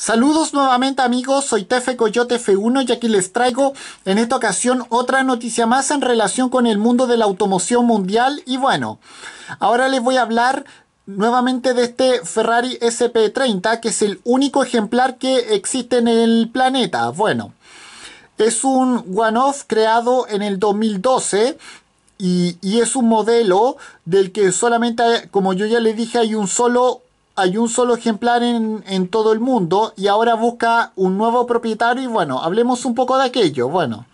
Saludos nuevamente amigos, soy Tefe Coyote F1 y aquí les traigo en esta ocasión otra noticia más en relación con el mundo de la automoción mundial y bueno, ahora les voy a hablar nuevamente de este Ferrari SP30 que es el único ejemplar que existe en el planeta. Bueno, es un one-off creado en el 2012 y, y es un modelo del que solamente, como yo ya le dije, hay un solo hay un solo ejemplar en, todo el mundo y ahora busca un nuevo propietario y bueno, hablemos un poco de aquello. Bueno,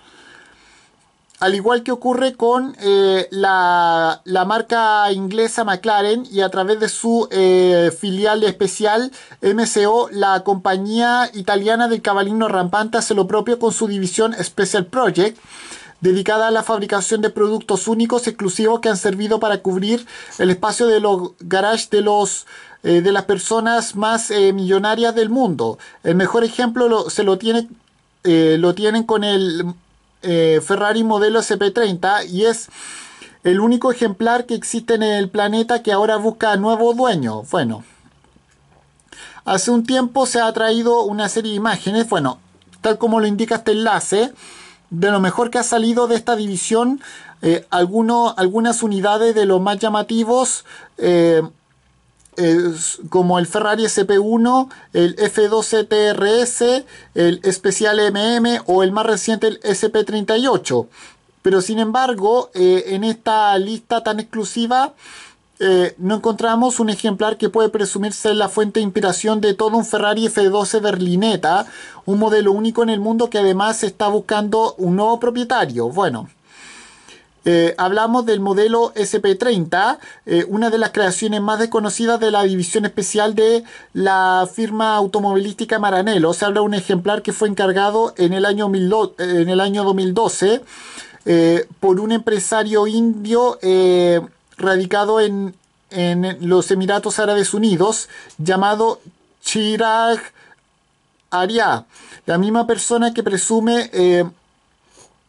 al igual que ocurre con eh, la, marca inglesa McLaren y a través de su eh, filial especial MCO, la compañía italiana del cabalino rampante hace lo propio con su división Special Project dedicada a la fabricación de productos únicos exclusivos que han servido para cubrir el espacio de los garages de los eh, de las personas más eh, millonarias del mundo. El mejor ejemplo lo, se lo, tiene, eh, lo tienen con el Ferrari modelo CP30 y es el único ejemplar que existe en el planeta que ahora busca nuevo dueño. Bueno, hace un tiempo se ha traído una serie de imágenes, bueno, tal como lo indica este enlace, de lo mejor que ha salido de esta división, algunas unidades de los más llamativos como el Ferrari SP1, el F12 e TRS, el especial MM o el más reciente el SP38. Pero sin embargo, eh, en esta lista tan exclusiva eh, no encontramos un ejemplar que puede presumirse la fuente de inspiración de todo un Ferrari F12 Berlineta, un modelo único en el mundo que además está buscando un nuevo propietario. Bueno, eh, hablamos del modelo SP30, eh, una de las creaciones más desconocidas de la división especial de la firma automovilística Maranello. Se habla de un ejemplar que fue encargado en el año, eh, en el año 2012 por un empresario indio radicado en, en los Emiratos Árabes Unidos llamado Chirag Arya, la misma persona que presume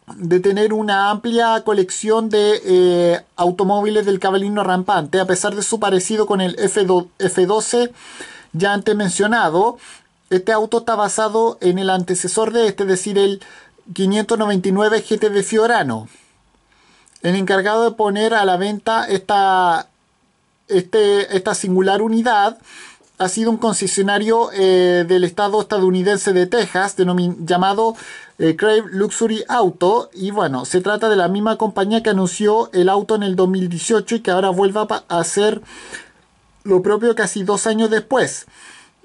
de tener una amplia colección de eh, automóviles del cabalino rampante, a pesar de su parecido con el F2, F12 ya antes mencionado. Este auto está basado en el antecesor de este, es decir, el 599 GT de Fiorano. El encargado de poner a la venta esta, este, esta singular unidad ha sido un concesionario eh, del estado estadounidense de Texas llamado eh, Crave Luxury Auto y bueno, se trata de la misma compañía que anunció el auto en el 2018 y que ahora vuelva a hacer lo propio casi dos años después.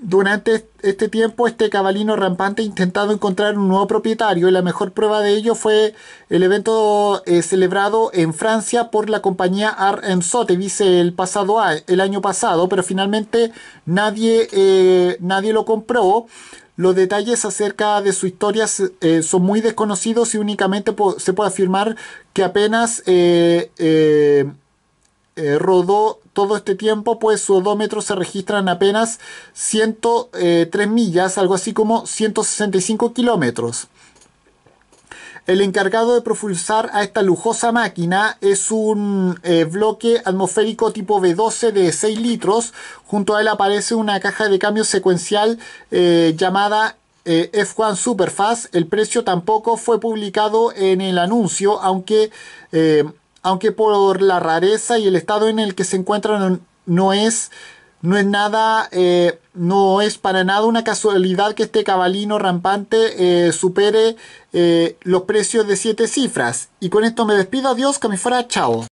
Durante este tiempo, este cabalino rampante ha intentado encontrar un nuevo propietario y la mejor prueba de ello fue el evento eh, celebrado en Francia por la compañía Art dice el, pasado el año pasado, pero finalmente nadie, eh, nadie lo compró. Los detalles acerca de su historia eh, son muy desconocidos y únicamente se puede afirmar que apenas eh, rodó todo este tiempo, pues su odómetro se en apenas 103 eh, millas, algo así como 165 kilómetros. El encargado de propulsar a esta lujosa máquina es un eh, bloque atmosférico tipo B12 de 6 litros. Junto a él aparece una caja de cambio secuencial llamada F1 Superfast. El precio tampoco fue publicado en el anuncio, aunque aunque por la rareza y el estado en el que se encuentran no es no es nada, eh, no es para nada una casualidad que este cabalino rampante eh, supere eh, los precios de siete cifras. Y con esto me despido, adiós, que me fuera, chao.